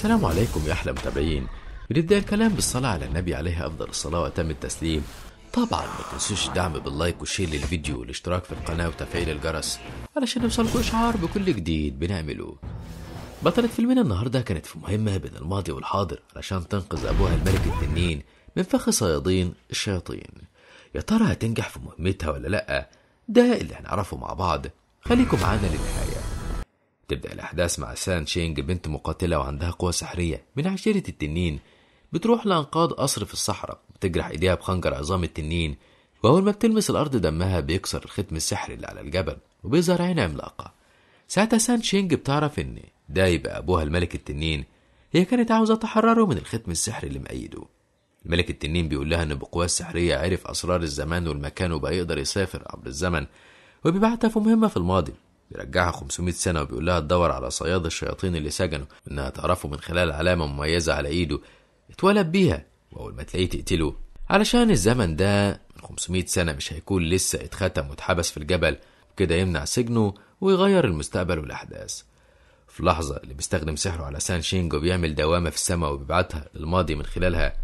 السلام عليكم يا أحلى متابعين بنبدأ الكلام بالصلاة على النبي عليه أفضل الصلاة وأتم التسليم طبعا ما تنسوش الدعم باللايك وشير للفيديو والاشتراك في القناة وتفعيل الجرس علشان يوصلكوا إشعار بكل جديد بنعمله بطلة فيلمنا النهاردة كانت في مهمة بين الماضي والحاضر علشان تنقذ أبوها الملك التنين من فخ صيادين الشياطين يا ترى هتنجح في مهمتها ولا لأ؟ ده اللي هنعرفه مع بعض خليكم معانا للنهاية تبدأ الأحداث مع سان شينج بنت مقاتلة وعندها قوة سحرية من عشيرة التنين بتروح لأنقاض قصر في الصحراء بتجرح إيديها بخنجر عظام التنين وأول ما بتلمس الأرض دمها بيكسر الختم السحري اللي على الجبل وبيظهر عين عملاقة ساعتها سان شينج بتعرف إن ده يبقى أبوها الملك التنين هي كانت عاوزة تحرره من الختم السحري اللي مأيده الملك التنين بيقول لها إن بقواه السحرية عرف أسرار الزمان والمكان وبقى يقدر يسافر عبر الزمن وبيبعتها في مهمة في الماضي بيرجعها 500 سنة وبيقول لها تدور على صياد الشياطين اللي سجنه إنها تعرفه من خلال علامة مميزة على إيده اتولد بيها وأول ما تلاقيه تقتله علشان الزمن ده من 500 سنة مش هيكون لسه اتختم واتحبس في الجبل وكده يمنع سجنه ويغير المستقبل والأحداث في لحظة اللي بيستخدم سحره على سان شينجو بيعمل دوامة في السماء وبيبعتها للماضي من خلالها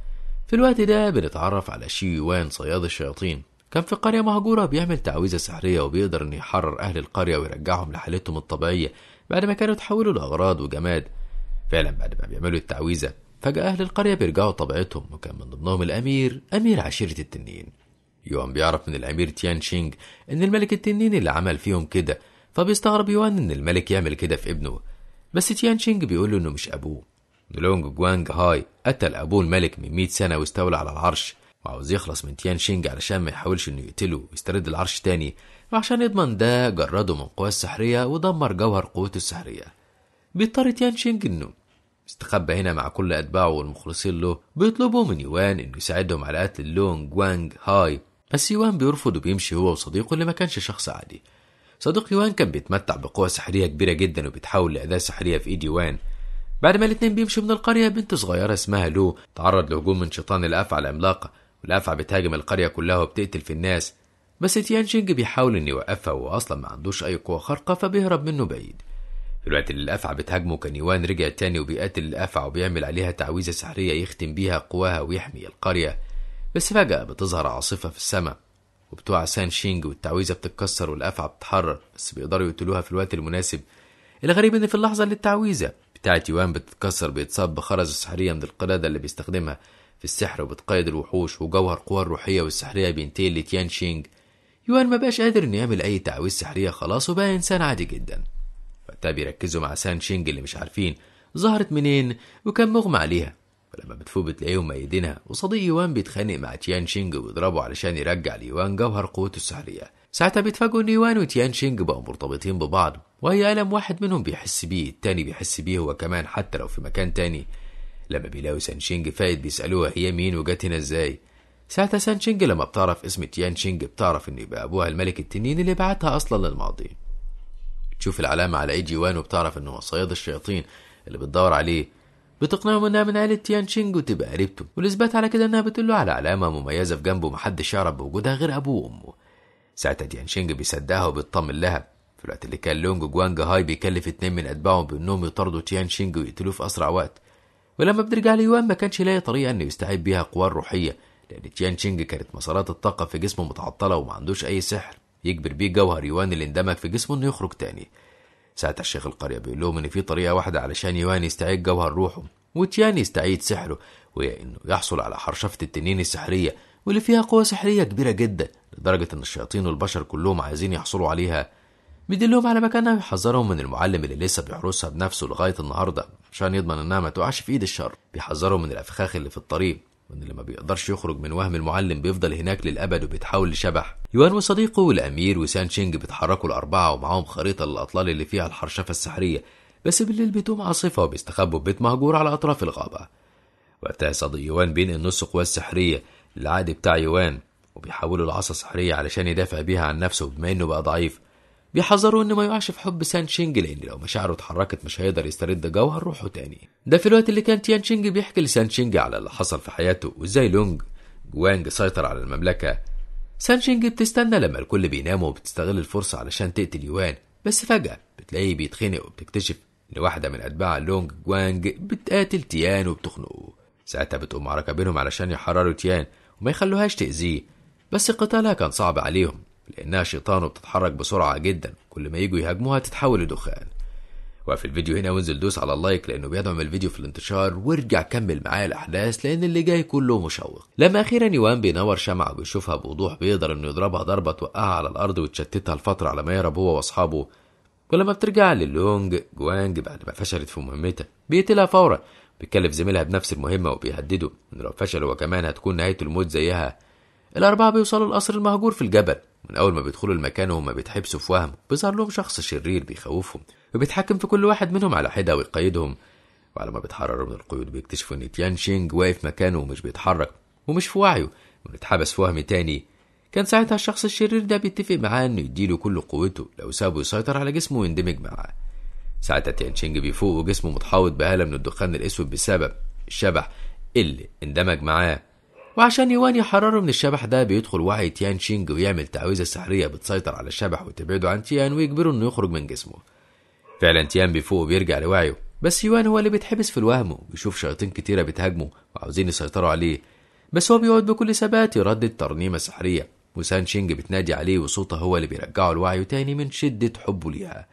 في الوقت ده بنتعرف على شي يوان صياد الشياطين كان في قرية مهجورة بيعمل تعويذة سحرية وبيقدر إنه يحرر أهل القرية ويرجعهم لحالتهم الطبيعية بعد ما كانوا اتحولوا لأغراض وجماد فعلا بعد ما بيعملوا التعويذة فجأة أهل القرية بيرجعوا طبيعتهم وكان من ضمنهم الأمير أمير عشيرة التنين يوان بيعرف من الأمير تيان شينج إن الملك التنين اللي عمل فيهم كده فبيستغرب يوان إن الملك يعمل كده في ابنه بس تيان شينج بيقول له إنه مش أبوه لونج جوانج هاي قتل أبوه الملك من 100 سنة واستولى على العرش وعاوز يخلص من تيان شينج علشان ما يحاولش انه يقتله ويسترد العرش تاني وعشان يضمن ده جرده من قوى السحرية ودمر جوهر قوته السحرية بيضطر تيان شينج انه استخبى هنا مع كل أتباعه والمخلصين له بيطلبوا من يوان إنه يساعدهم على قتل اللون جوانج هاي بس يوان بيرفض وبيمشي هو وصديقه اللي ما كانش شخص عادي صديق يوان كان بيتمتع بقوة سحرية كبيرة جدا وبيتحول لأداة سحرية في إيد يوان بعد ما الاتنين بيمشوا من القرية بنت صغيرة اسمها لو تعرض لهجوم من شيطان الأفعى العملاقة الأفعى بتهاجم القرية كلها وبتقتل في الناس بس تيان شينج بيحاول إن يوقفها وهو أصلا ما عندوش أي قوة خارقة فبيهرب منه بعيد في الوقت اللي الأفعى بتهاجمه كان يوان رجع تاني وبيقاتل الأفعى وبيعمل عليها تعويذة سحرية يختم بيها قواها ويحمي القرية بس فجأة بتظهر عاصفة في السماء وبتوع سان شينج والتعويذة بتتكسر والأفعى بتتحرر بس بيقدروا يقتلوها في الوقت المناسب الغريب إن في اللحظة اللي التعويذة بتاعت يوان بتتكسر بيتصاب بخرز سحرية من القلادة اللي بيستخدمها في السحر وبتقيد الوحوش وجوهر قوى الروحية والسحرية بينتقل لتيان شينج يوان ما بقاش قادر انه يعمل اي تعويذ سحرية خلاص وبقى انسان عادي جدا وقتها بيركزوا مع سان شينج اللي مش عارفين ظهرت منين وكان مغمى عليها فلما بتفوق بتلاقيهم ميدينها وصديق يوان بيتخانق مع تيان شينج ويضربه علشان يرجع ليوان جوهر قوته السحرية ساعتها بيتفاجئوا ان يوان وتيان شينج بقوا مرتبطين ببعض وهي ألم واحد منهم بيحس بيه التاني بيحس بيه هو كمان حتى لو في مكان تاني لما بيلاقوا سانشينج فايت بيسألوها هي مين وجت هنا ازاي ساعتها سانشينج لما بتعرف اسم تيان شينج بتعرف انه يبقى ابوها الملك التنين اللي بعتها اصلا للماضي تشوف العلامة على ايدي وان وبتعرف انه هو صياد الشياطين اللي بتدور عليه بتقنعهم انها من عائلة تيان شينج وتبقى قريبته والاثبات على كده انها بتقول له على علامة مميزة في جنبه محدش يعرف بوجودها غير ابوه وامه ساعتها تيان شينج بيصدقها وبيطمن لها في الوقت اللي كان لونج جوانج هاي بيكلف اتنين من اتباعه بانهم يطاردوا تيان شينج ويقتلوه في اسرع وقت ولما بنرجع ليوان ما كانش يلاقي طريقة إنه يستعيد بيها قواه الروحية لأن تيان تشينج كانت مسارات الطاقة في جسمه متعطلة وما عندوش أي سحر يجبر بيه جوهر يوان اللي اندمج في جسمه إنه يخرج تاني ساعتها الشيخ القرية بيقول لهم إن في طريقة واحدة علشان يوان يستعيد جوهر روحه وتيان يستعيد سحره وهي إنه يحصل على حرشفة التنين السحرية واللي فيها قوة سحرية كبيرة جدا لدرجة إن الشياطين والبشر كلهم عايزين يحصلوا عليها بيدلهم على مكانها ويحذرهم من المعلم اللي لسه بيحرسها بنفسه لغاية النهاردة عشان يضمن إنها ما تقعش في إيد الشر بيحذرهم من الأفخاخ اللي في الطريق وإن اللي ما بيقدرش يخرج من وهم المعلم بيفضل هناك للأبد وبيتحول لشبح يوان وصديقه والأمير وسان شينج بيتحركوا الأربعة ومعاهم خريطة للأطلال اللي فيها الحرشفة السحرية بس بالليل بتقوم عاصفة وبيستخبوا ببيت مهجور على أطراف الغابة وقتها صديق يوان بينقل نص قواه السحرية للعقد بتاع يوان وبيحولوا لعصا سحرية علشان يدافع بيها عن نفسه بما إنه بقى ضعيف بيحذروا انه ما يقعش في حب سان شينج لان لو مشاعره اتحركت مش هيقدر يسترد جوهر روحه تاني ده في الوقت اللي كان تيان شينج بيحكي لسان شينج على اللي حصل في حياته وازاي لونج وانج سيطر على المملكة سان شينج بتستنى لما الكل بينام وبتستغل الفرصة علشان تقتل يوان بس فجأة بتلاقيه بيتخنق وبتكتشف إن واحدة من أتباع لونج جوانج بتقاتل تيان وبتخنقه ساعتها بتقوم معركة بينهم علشان يحرروا تيان وما يخلوهاش تأذيه بس قتالها كان صعب عليهم لأنها شيطان وبتتحرك بسرعة جدا كل ما يجوا يهاجموها تتحول لدخان وقف الفيديو هنا وانزل دوس على اللايك لأنه بيدعم الفيديو في الانتشار وارجع كمل معايا الأحداث لأن اللي جاي كله مشوق لما أخيرا يوان بينور شمعة وبيشوفها بوضوح بيقدر إنه يضربها ضربة توقعها على الأرض وتشتتها لفترة على ما يهرب هو وأصحابه ولما بترجع للونج جوانج بعد ما فشلت في مهمتها بيقتلها فورا بيكلف زميلها بنفس المهمة وبيهدده إن لو فشل هو كمان هتكون نهايته الموت زيها الأربعة بيوصلوا القصر المهجور في الجبل من أول ما بيدخلوا المكان وهم بيتحبسوا في وهم بيظهر لهم شخص شرير بيخوفهم وبيتحكم في كل واحد منهم على حدة ويقيدهم وعلى ما بيتحرروا من القيود بيكتشفوا إن تيان شينج واقف مكانه ومش بيتحرك ومش في وعيه وبيتحبس في وهم تاني كان ساعتها الشخص الشرير ده بيتفق معاه إنه يديله كل قوته لو سابه يسيطر على جسمه ويندمج معاه ساعتها تيان شينج بيفوق وجسمه متحوط بهالة من الدخان الأسود بسبب الشبح اللي اندمج معاه وعشان يواني حراره من الشبح ده بيدخل وعي تيان شينج ويعمل تعويذة سحرية بتسيطر على الشبح وتبعده عن تيان ويجبره انه يخرج من جسمه فعلا تيان بيفوق وبيرجع لوعيه بس يوان هو اللي بيتحبس في الوهم وبيشوف شياطين كتيرة بتهاجمه وعاوزين يسيطروا عليه بس هو بيقعد بكل ثبات يردد ترنيمة سحرية وسان شينج بتنادي عليه وصوته هو اللي بيرجعه لوعيه تاني من شدة حبه ليها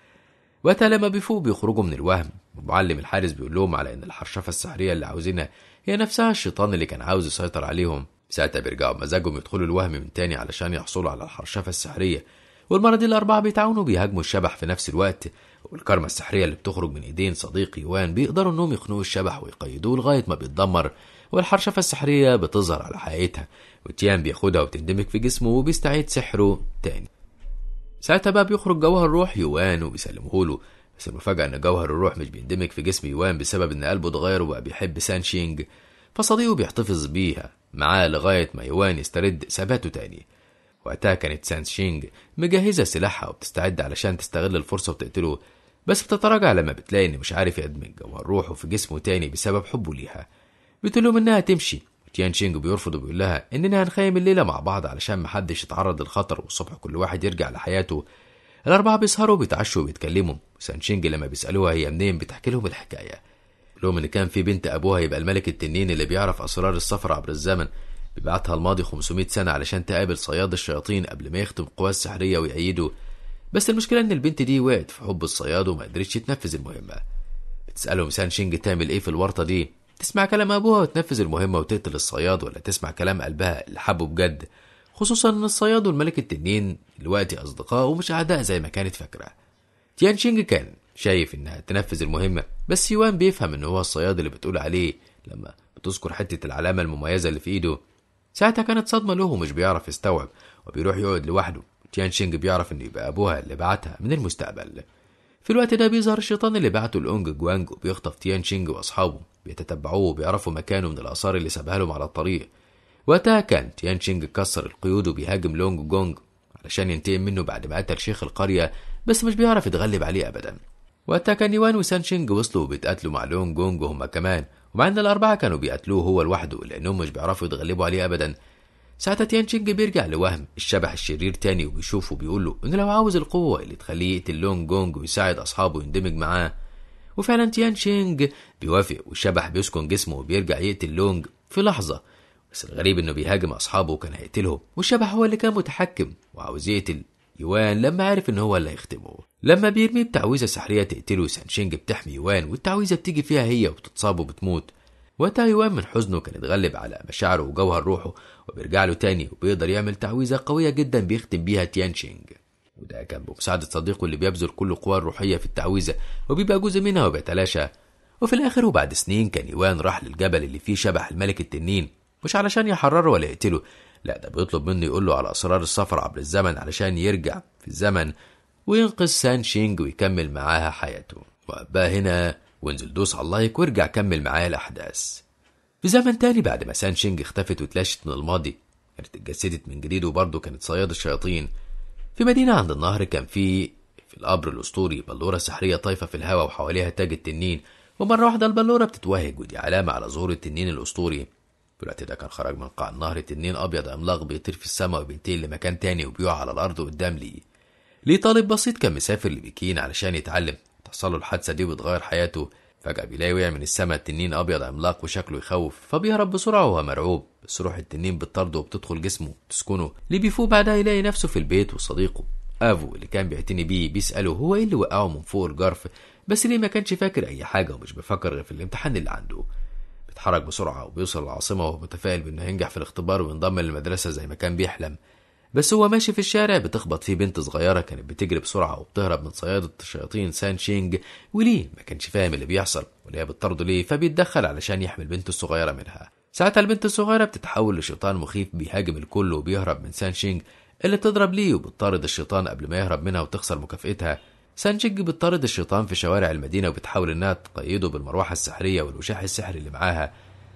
وقتها لما بيفوق بيخرجوا من الوهم ومعلم الحارس بيقول لهم على ان الحرشفة السحرية اللي عاوزينها هي نفسها الشيطان اللي كان عاوز يسيطر عليهم ساعتها بيرجعوا بمزاجهم يدخلوا الوهم من تاني علشان يحصلوا على الحرشفة السحرية والمرة دي الأربعة بيتعاونوا بيهاجموا الشبح في نفس الوقت والكارما السحرية اللي بتخرج من إيدين صديق يوان بيقدروا إنهم يخنقوا الشبح ويقيدوه لغاية ما بيتدمر والحرشفة السحرية بتظهر على حقيقتها وتيان بياخدها وبتندمج في جسمه وبيستعيد سحره تاني ساعتها بقى بيخرج جوه الروح يوان وبيسلمهوله بس المفاجأة إن جوهر الروح مش بيندمج في جسم يوان بسبب إن قلبه اتغير وبقى بيحب سانشينج فصديقه بيحتفظ بيها معاه لغاية ما يوان يسترد ثباته تاني وقتها كانت سانشينج مجهزة سلاحها وبتستعد علشان تستغل الفرصة وتقتله بس بتتراجع لما بتلاقي إن مش عارف يدمج جوهر روحه في جسمه تاني بسبب حبه ليها بتقولهم إنها تمشي تيان شينج بيرفض وبيقول لها إننا هنخيم الليلة مع بعض علشان محدش يتعرض للخطر والصبح كل واحد يرجع لحياته الأربعة بيسهروا بيتعشوا وبيتكلموا سانشينج لما بيسألوها هي منين بتحكي لهم الحكاية لهم إن كان في بنت أبوها يبقى الملك التنين اللي بيعرف أسرار السفر عبر الزمن بيبعتها الماضي 500 سنة علشان تقابل صياد الشياطين قبل ما يختم القوى السحرية ويأيده بس المشكلة إن البنت دي وقعت في حب الصياد وما قدرتش تنفذ المهمة بتسألهم سانشينج تعمل إيه في الورطة دي تسمع كلام أبوها وتنفذ المهمة وتقتل الصياد ولا تسمع كلام قلبها اللي حبه بجد خصوصا ان الصياد والملك التنين دلوقتي اصدقاء ومش اعداء زي ما كانت فاكره تيان شينج كان شايف انها تنفذ المهمه بس يوان بيفهم ان هو الصياد اللي بتقول عليه لما بتذكر حته العلامه المميزه اللي في ايده ساعتها كانت صدمه له ومش بيعرف يستوعب وبيروح يقعد لوحده تيان شينج بيعرف انه يبقى ابوها اللي بعتها من المستقبل في الوقت ده بيظهر الشيطان اللي بعته لأونج جوانج وبيخطف تيان شينج وأصحابه بيتتبعوه وبيعرفوا مكانه من الآثار اللي سابها لهم على الطريق وقتها كان تيان شينج كسر القيود وبيهاجم لونج جونج علشان ينتقم منه بعد ما قتل شيخ القرية بس مش بيعرف يتغلب عليه أبدا وقتها كان يوان وسان شينج وصلوا وبيتقاتلوا مع لونج جونج وهما كمان ومع إن الأربعة كانوا بيقتلوه هو لوحده لأنهم مش بيعرفوا يتغلبوا عليه أبدا ساعتها تيان شينج بيرجع لوهم الشبح الشرير تاني وبيشوفه وبيقول له إنه لو عاوز القوة اللي تخليه يقتل لونج جونج ويساعد أصحابه يندمج معاه وفعلا تيان شينج بيوافق والشبح بيسكن جسمه وبيرجع يقتل لونج في لحظة بس الغريب انه بيهاجم اصحابه وكان هيقتلهم والشبح هو اللي كان متحكم وعاوز يقتل يوان لما عرف ان هو اللي هيختمه لما بيرمي بتعويذه سحريه تقتله سانشينج بتحمي يوان والتعويذه بتيجي فيها هي وبتتصاب وبتموت وقتها يوان من حزنه كان اتغلب على مشاعره وجوهر روحه وبيرجع له تاني وبيقدر يعمل تعويذه قويه جدا بيختم بيها تيانشينج وده كان بمساعدة صديقه اللي بيبذل كل القوى الروحية في التعويذة وبيبقى جزء منها وبيتلاشى وفي الآخر وبعد سنين كان يوان راح للجبل اللي فيه شبح الملك التنين مش علشان يحرره ولا يقتله لا ده بيطلب منه يقول له على أسرار السفر عبر الزمن علشان يرجع في الزمن وينقذ سان شينج ويكمل معاها حياته وابا هنا وانزل دوس على اللايك وارجع كمل معايا الأحداث في زمن تاني بعد ما سان شينج اختفت وتلاشت من الماضي كانت اتجسدت من جديد وبرضه كانت صياد الشياطين في مدينة عند النهر كان في في القبر الأسطوري بلورة سحرية طايفة في الهواء وحواليها تاج التنين ومرة واحدة البلورة بتتوهج ودي علامة على ظهور التنين الأسطوري دلوقتي ده كان خرج من قاع النهر تنين ابيض عملاق بيطير في السماء وبينتقل لمكان تاني وبيقع على الارض قدام ليه ليه طالب بسيط كان مسافر لبكين علشان يتعلم تحصله الحادثه دي وتغير حياته فجاه بيلاقي وقع من السماء تنين ابيض عملاق وشكله يخوف فبيهرب بسرعه وهو مرعوب بس روح التنين بتطرده وبتدخل جسمه تسكنه ليه بيفوق بعدها يلاقي نفسه في البيت وصديقه افو اللي كان بيعتني بيه بيساله هو ايه اللي وقعه من فوق الجرف بس ليه ما كانش فاكر اي حاجه ومش بيفكر غير في الامتحان اللي عنده بيتحرك بسرعة وبيوصل العاصمة وهو متفائل بإنه هينجح في الاختبار وينضم للمدرسة زي ما كان بيحلم بس هو ماشي في الشارع بتخبط فيه بنت صغيرة كانت بتجري بسرعة وبتهرب من صيادة شياطين سان شينج وليه ما كانش فاهم اللي بيحصل وليه بتطرده ليه فبيتدخل علشان يحمي البنت الصغيرة منها ساعتها البنت الصغيرة بتتحول لشيطان مخيف بيهاجم الكل وبيهرب من سان شينج اللي بتضرب ليه وبتطارد الشيطان قبل ما يهرب منها وتخسر مكافئتها سانشيج بتطارد الشيطان في شوارع المدينة وبتحاول إنها تقيده بالمروحة السحرية والوشاح السحري اللي معاها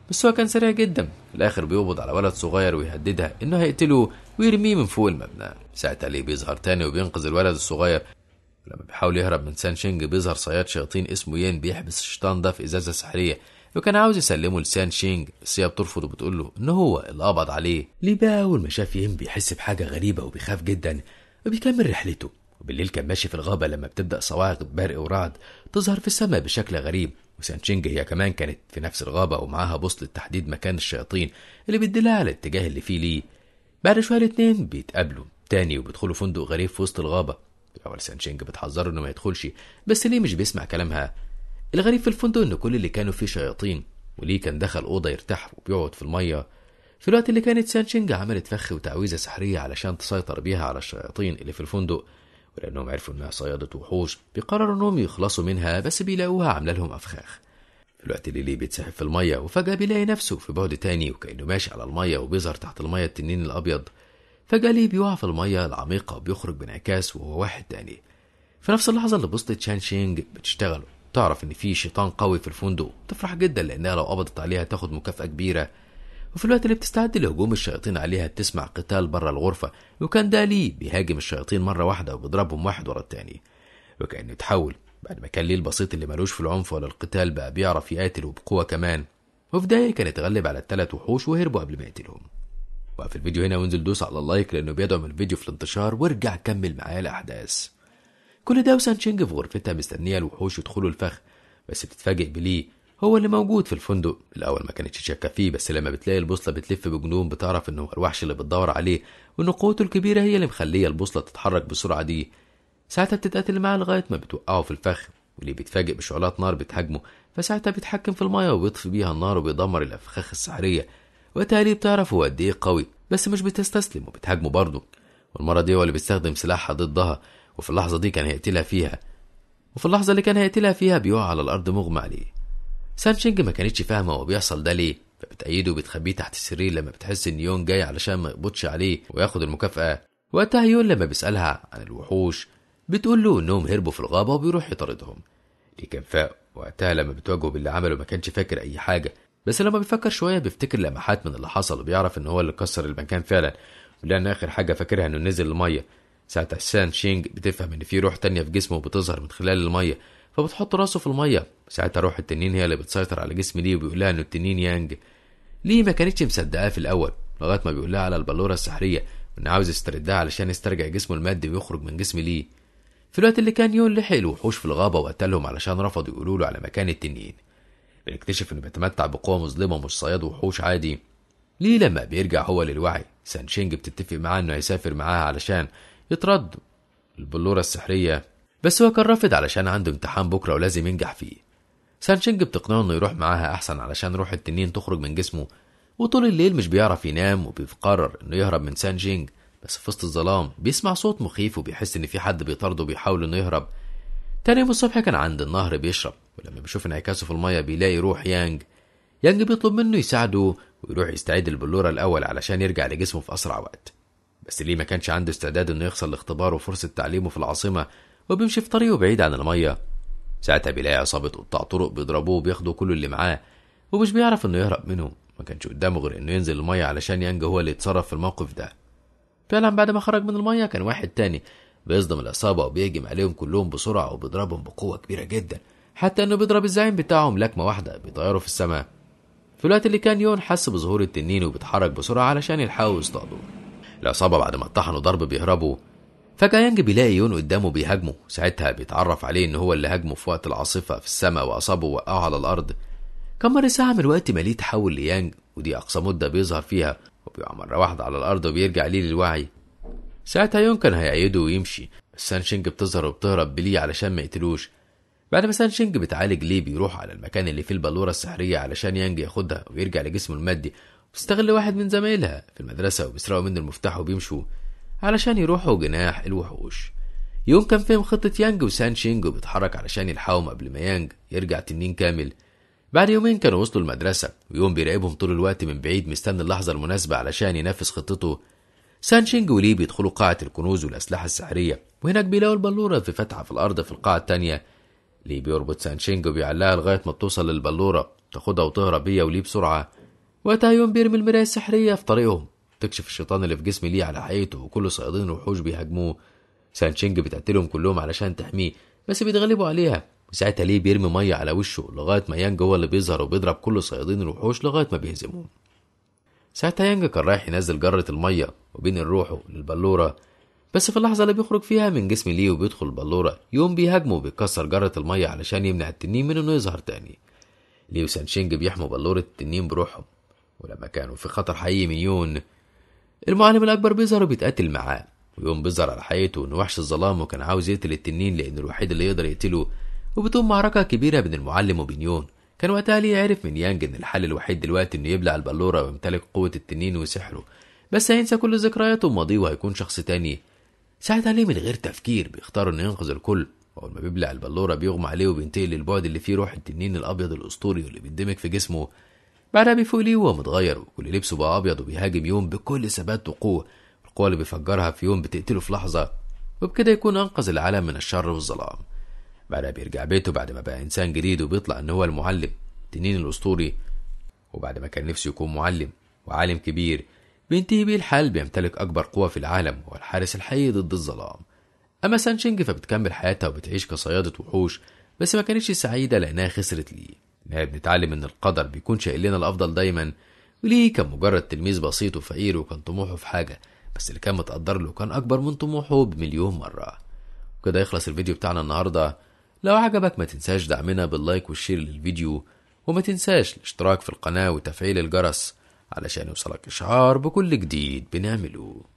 بس هو كان سريع جدا في الآخر بيقبض على ولد صغير ويهددها إنه هيقتله ويرميه من فوق المبنى ساعتها ليه بيظهر تاني وبينقذ الولد الصغير لما بيحاول يهرب من سانشينج بيظهر صياد شياطين اسمه ين بيحبس الشيطان ده في إزازة سحرية وكان عاوز يسلمه لسان شينج بس هي بترفض وبتقول له ان هو اللي قبض عليه ليه بقى اول ما شاف ين بيحس بحاجه غريبه وبيخاف جدا وبيكمل رحلته بالليل كان ماشي في الغابة لما بتبدأ صواعق برق ورعد تظهر في السماء بشكل غريب وسانشينج هي كمان كانت في نفس الغابة ومعاها بوصلة تحديد مكان الشياطين اللي بتدلها على الاتجاه اللي فيه ليه بعد شوية الاتنين بيتقابلوا تاني وبيدخلوا فندق غريب في وسط الغابة الأول سانشينج بتحذره إنه ما يدخلش بس ليه مش بيسمع كلامها الغريب في الفندق إن كل اللي كانوا فيه شياطين وليه كان دخل أوضة يرتاح وبيقعد في المية في الوقت اللي كانت سانشينج عملت فخ وتعويذة سحرية علشان تسيطر بيها على الشياطين اللي في الفندق ولأنهم عرفوا إنها صيادة وحوش بيقرروا إنهم يخلصوا منها بس بيلاقوها عاملة لهم أفخاخ في الوقت اللي ليه بيتسحب في المية وفجأة بيلاقي نفسه في بعد تاني وكأنه ماشي على المية وبيظهر تحت المية التنين الأبيض فجأة ليه بيقع في المية العميقة وبيخرج بانعكاس وهو واحد تاني في نفس اللحظة اللي بوسطة تشان شينج بتشتغل تعرف إن في شيطان قوي في الفندق تفرح جدا لأنها لو قبضت عليها تاخد مكافأة كبيرة وفي الوقت اللي بتستعد لهجوم الشياطين عليها بتسمع قتال بره الغرفة وكان دالي بيهاجم الشياطين مرة واحدة وبيضربهم واحد ورا التاني وكأنه اتحول بعد ما كان ليه البسيط اللي ملوش في العنف ولا القتال بقى بيعرف يقاتل وبقوة كمان وفي داية كان يتغلب على التلات وحوش وهربوا قبل ما يقتلهم وقف الفيديو هنا وانزل دوس على اللايك لأنه بيدعم الفيديو في الانتشار وارجع كمل معايا الأحداث كل ده وسان تشينج في غرفتها مستنية الوحوش يدخلوا الفخ بس بتتفاجئ بليه هو اللي موجود في الفندق الاول ما كانتش شاكه فيه بس لما بتلاقي البوصله بتلف بجنون بتعرف انه الوحش اللي بتدور عليه وان قوته الكبيره هي اللي مخليه البوصله تتحرك بالسرعه دي ساعتها بتتقاتل معاه لغايه ما بتوقعه في الفخ واللي بيتفاجئ بشعلات نار بتهاجمه فساعتها بيتحكم في الميه وبيطفي بيها النار وبيدمر الافخاخ السحريه وقتها ليه بتعرف هو قد ايه قوي بس مش بتستسلم وبتهاجمه برضه والمره دي هو اللي بيستخدم سلاحها ضدها وفي اللحظه دي كان هيقتلها فيها وفي اللحظه اللي كان هيقتلها فيها بيقع على الارض مغمى عليه سانشينج ما كانتش فاهمه هو بيحصل ده ليه فبتأيده وبتخبيه تحت السرير لما بتحس ان يون جاي علشان ما يقبضش عليه وياخد المكافأة وقتها يون لما بيسألها عن الوحوش بتقول له انهم هربوا في الغابة وبيروح يطاردهم ليه كان فاق وقتها لما بتواجهه باللي عمله ما كانش فاكر اي حاجة بس لما بيفكر شوية بيفتكر لمحات من اللي حصل وبيعرف ان هو اللي كسر المكان فعلا ولأن آخر حاجة فاكرها انه نزل المية ساعة سان شينج بتفهم ان في روح تانية في جسمه بتظهر من خلال المية فبتحط راسه في المية ساعتها روح التنين هي اللي بتسيطر على جسم ليه وبيقول لها انه التنين يانج ليه ما كانتش مصدقاه في الاول لغايه ما بيقول لها على البلوره السحريه وانه عاوز يستردها علشان يسترجع جسمه المادي ويخرج من جسم ليه في الوقت اللي كان يون لحق الوحوش في الغابه وقتلهم علشان رفضوا يقولوا له على مكان التنين بنكتشف انه بيتمتع بقوه مظلمه ومش صياد وحوش عادي ليه لما بيرجع هو للوعي سانشينج بتتفق معاه انه يسافر معاها علشان يترد البلوره السحريه بس هو كان رافض علشان عنده امتحان بكره ولازم ينجح فيه سانشينج بتقنعه انه يروح معاها احسن علشان روح التنين تخرج من جسمه وطول الليل مش بيعرف ينام وبيقرر انه يهرب من سانشينج بس في وسط الظلام بيسمع صوت مخيف وبيحس ان في حد بيطارده وبيحاول انه يهرب تاني يوم الصبح كان عند النهر بيشرب ولما بيشوف انعكاسه في الميه بيلاقي روح يانج يانج بيطلب منه يساعده ويروح يستعيد البلورة الأول علشان يرجع لجسمه في أسرع وقت بس ليه ما كانش عنده استعداد إنه يخسر الاختبار وفرصة تعليمه في العاصمة وبيمشي في طريقه بعيد عن المية ساعتها بيلاقي عصابة قطاع طرق بيضربوه وبياخدوا كل اللي معاه ومش بيعرف انه يهرب منهم ما كانش قدامه غير انه ينزل المية علشان ينجو هو اللي يتصرف في الموقف ده فعلا بعد ما خرج من المية كان واحد تاني بيصدم العصابة وبيهجم عليهم كلهم بسرعة وبيضربهم بقوة كبيرة جدا حتى انه بيضرب الزعيم بتاعهم لكمة واحدة بيطيروا في السماء في الوقت اللي كان يون حس بظهور التنين وبيتحرك بسرعة علشان يلحقوا يصطادوه العصابة بعد ما اتطحنوا ضرب بيهربوا فجأة يانج بيلاقي يون قدامه بيهاجمه ساعتها بيتعرف عليه إن هو اللي هاجمه في وقت العاصفة في السماء وأصابه وقعه على الأرض كم مرة ساعة من الوقت ماليه تحول ليانج ودي أقصى مدة بيظهر فيها وبيقع مرة واحدة على الأرض وبيرجع ليه للوعي ساعتها يون كان هيعيده ويمشي بس سانشينج بتظهر وبتهرب بليه علشان ما يقتلوش بعد ما سانشينج بتعالج ليه بيروح على المكان اللي فيه البلورة السحرية علشان يانج ياخدها ويرجع لجسمه المادي بيستغل واحد من زمايلها في المدرسة وبيسرقوا منه المفتاح وبيمشوا علشان يروحوا جناح الوحوش يون كان فهم خطة يانج وسان شينج وبيتحرك علشان يلحقهم قبل ما يانج يرجع تنين كامل بعد يومين كانوا وصلوا المدرسة ويوم بيراقبهم طول الوقت من بعيد مستني اللحظة المناسبة علشان ينفذ خطته سان شينج ولي بيدخلوا قاعة الكنوز والأسلحة السحرية وهناك بيلاقوا البلورة في فتحة في الأرض في القاعة التانية لي بيربط سان شينج وبيعلقها لغاية ما بتوصل للبلورة تاخدها وتهرب هي وليه بسرعة وقتها يوم بيرمي المراية السحرية في طريقهم تكشف الشيطان اللي في جسمي ليه على حقيقته وكل صيادين الوحوش بيهاجموه سانشينج بتقتلهم كلهم علشان تحميه بس بيتغلبوا عليها وساعتها ليه بيرمي ميه على وشه لغايه ما يانج هو اللي بيظهر وبيضرب كل صيادين الوحوش لغايه ما بيهزمهم ساعتها يانج كان رايح ينزل جرة المية وبين روحه للبلورة بس في اللحظة اللي بيخرج فيها من جسم ليه وبيدخل البلورة يقوم بيهاجمه وبيكسر جرة المية علشان يمنع التنين من انه يظهر تاني ليه وسانشينج بيحموا بلورة التنين بروحهم ولما كانوا في خطر حقيقي من يون المعلم الأكبر بيظهر وبيتقاتل معاه ويقوم بيظهر على حقيقته إن وحش الظلام وكان عاوز يقتل التنين لأن الوحيد اللي يقدر يقتله وبتقوم معركة كبيرة بين المعلم وبين يون كان وقتها ليه عرف من يانج إن الحل الوحيد دلوقتي إنه يبلع البلورة ويمتلك قوة التنين وسحره بس هينسى كل ذكرياته وماضيه وهيكون شخص تاني ساعتها ليه من غير تفكير بيختار إنه ينقذ الكل وأول ما بيبلع البلورة بيغمى عليه وبينتقل للبعد اللي فيه روح التنين الأبيض الأسطوري واللي بيندمج في جسمه بعدها بيفوق ليه وهو متغير وكل لبسه بقى ابيض وبيهاجم يوم بكل ثبات وقوه القوه اللي بيفجرها في يوم بتقتله في لحظه وبكده يكون انقذ العالم من الشر والظلام بعدها بيرجع بيته بعد ما بقى انسان جديد وبيطلع ان هو المعلم تنين الاسطوري وبعد ما كان نفسه يكون معلم وعالم كبير بينتهي بيه الحال بيمتلك اكبر قوه في العالم هو الحارس الحي ضد الظلام اما سانشينج فبتكمل حياتها وبتعيش كصياده وحوش بس ما كانتش سعيده لانها خسرت ليه إننا بنتعلم إن القدر بيكون شايل لنا الأفضل دايما وليه كان مجرد تلميذ بسيط وفقير وكان طموحه في حاجة بس اللي كان متقدر له كان أكبر من طموحه بمليون مرة وكده يخلص الفيديو بتاعنا النهاردة لو عجبك ما تنساش دعمنا باللايك والشير للفيديو وما تنساش الاشتراك في القناة وتفعيل الجرس علشان يوصلك إشعار بكل جديد بنعمله